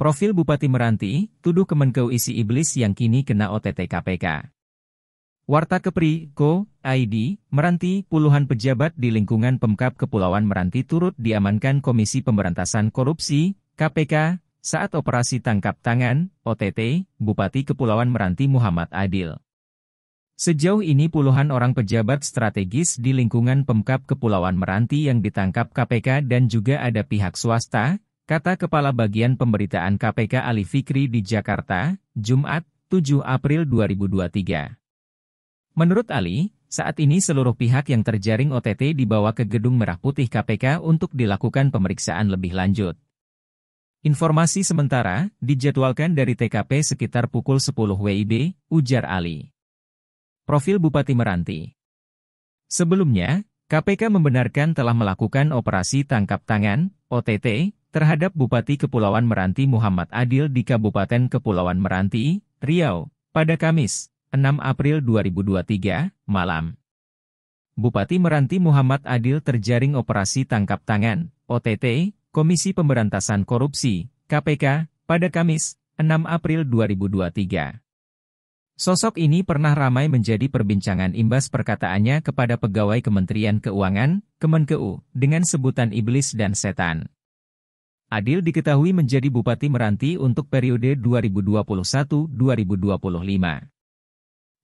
Profil Bupati Meranti, tuduh Kemenkeu isi iblis yang kini kena OTT KPK. Warta Kepri, Ko, ID, Meranti, puluhan pejabat di lingkungan Pemkap Kepulauan Meranti turut diamankan Komisi Pemberantasan Korupsi, KPK, saat operasi tangkap tangan, OTT, Bupati Kepulauan Meranti Muhammad Adil. Sejauh ini puluhan orang pejabat strategis di lingkungan Pemkap Kepulauan Meranti yang ditangkap KPK dan juga ada pihak swasta, kata Kepala Bagian Pemberitaan KPK Ali Fikri di Jakarta, Jumat, 7 April 2023. Menurut Ali, saat ini seluruh pihak yang terjaring OTT dibawa ke Gedung Merah Putih KPK untuk dilakukan pemeriksaan lebih lanjut. Informasi sementara dijadwalkan dari TKP sekitar pukul 10 WIB, ujar Ali. Profil Bupati Meranti Sebelumnya, KPK membenarkan telah melakukan operasi tangkap tangan, OTT, terhadap Bupati Kepulauan Meranti Muhammad Adil di Kabupaten Kepulauan Meranti, Riau, pada Kamis, 6 April 2023, malam. Bupati Meranti Muhammad Adil terjaring operasi tangkap tangan, OTT, Komisi Pemberantasan Korupsi, KPK, pada Kamis, 6 April 2023. Sosok ini pernah ramai menjadi perbincangan imbas perkataannya kepada pegawai Kementerian Keuangan, Kemenkeu, dengan sebutan iblis dan setan. Adil diketahui menjadi Bupati Meranti untuk periode 2021-2025.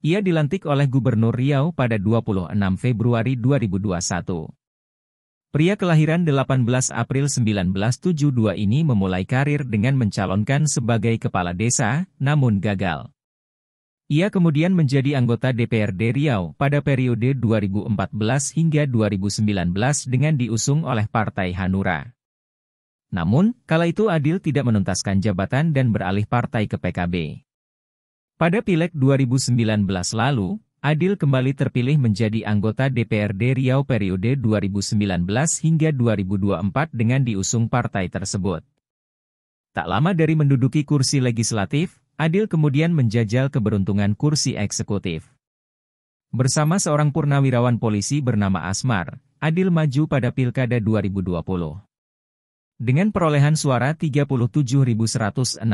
Ia dilantik oleh Gubernur Riau pada 26 Februari 2021. Pria kelahiran 18 April 1972 ini memulai karir dengan mencalonkan sebagai kepala desa, namun gagal. Ia kemudian menjadi anggota DPRD Riau pada periode 2014 hingga 2019 dengan diusung oleh Partai Hanura. Namun, kala itu Adil tidak menuntaskan jabatan dan beralih partai ke PKB. Pada Pileg 2019 lalu, Adil kembali terpilih menjadi anggota DPRD Riau periode 2019 hingga 2024 dengan diusung partai tersebut. Tak lama dari menduduki kursi legislatif, Adil kemudian menjajal keberuntungan kursi eksekutif. Bersama seorang purnawirawan polisi bernama Asmar, Adil maju pada Pilkada 2020. Dengan perolehan suara 37.116,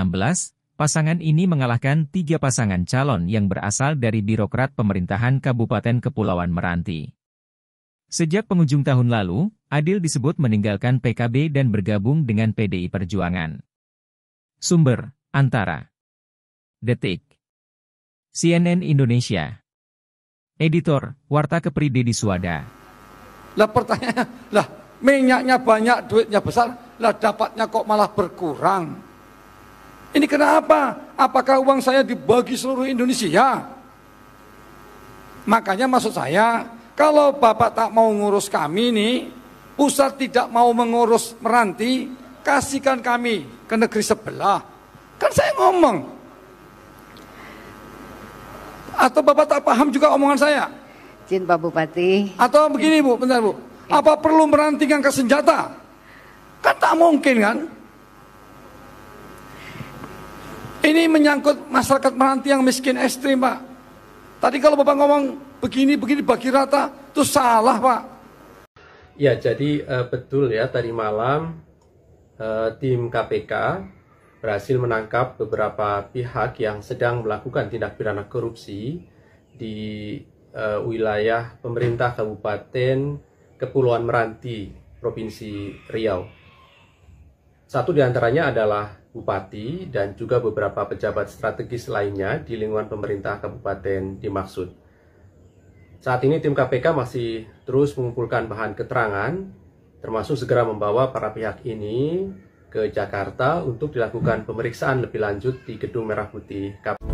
pasangan ini mengalahkan tiga pasangan calon yang berasal dari birokrat pemerintahan Kabupaten Kepulauan Meranti. Sejak pengunjung tahun lalu, Adil disebut meninggalkan PKB dan bergabung dengan PDI Perjuangan. Sumber, Antara. Detik. CNN Indonesia. Editor, Warta Kepri Dedi Suwada. Lah pertanyaannya, lah minyaknya banyak, duitnya besar, lah dapatnya kok malah berkurang. Ini kenapa? Apakah uang saya dibagi seluruh Indonesia? Makanya maksud saya, kalau Bapak tak mau ngurus kami ini, pusat tidak mau mengurus meranti, kasihkan kami ke negeri sebelah. Kan saya ngomong. Atau Bapak tak paham juga omongan saya? Jin Pak Bupati. Atau begini Bu, benar Bu. Ya. Apa perlu merantingkan ke senjata? Kan tak mungkin kan? Ini menyangkut masyarakat Meranti yang miskin ekstrim Pak. Tadi kalau Bapak ngomong begini-begini bagi rata, itu salah Pak. Ya jadi uh, betul ya tadi malam uh, tim KPK berhasil menangkap beberapa pihak yang sedang melakukan tindak pidana korupsi di uh, wilayah pemerintah Kabupaten Kepulauan Meranti, Provinsi Riau. Satu diantaranya adalah bupati dan juga beberapa pejabat strategis lainnya di lingkungan pemerintah kabupaten dimaksud. Saat ini tim KPK masih terus mengumpulkan bahan keterangan, termasuk segera membawa para pihak ini ke Jakarta untuk dilakukan pemeriksaan lebih lanjut di Gedung Merah Putih KPK.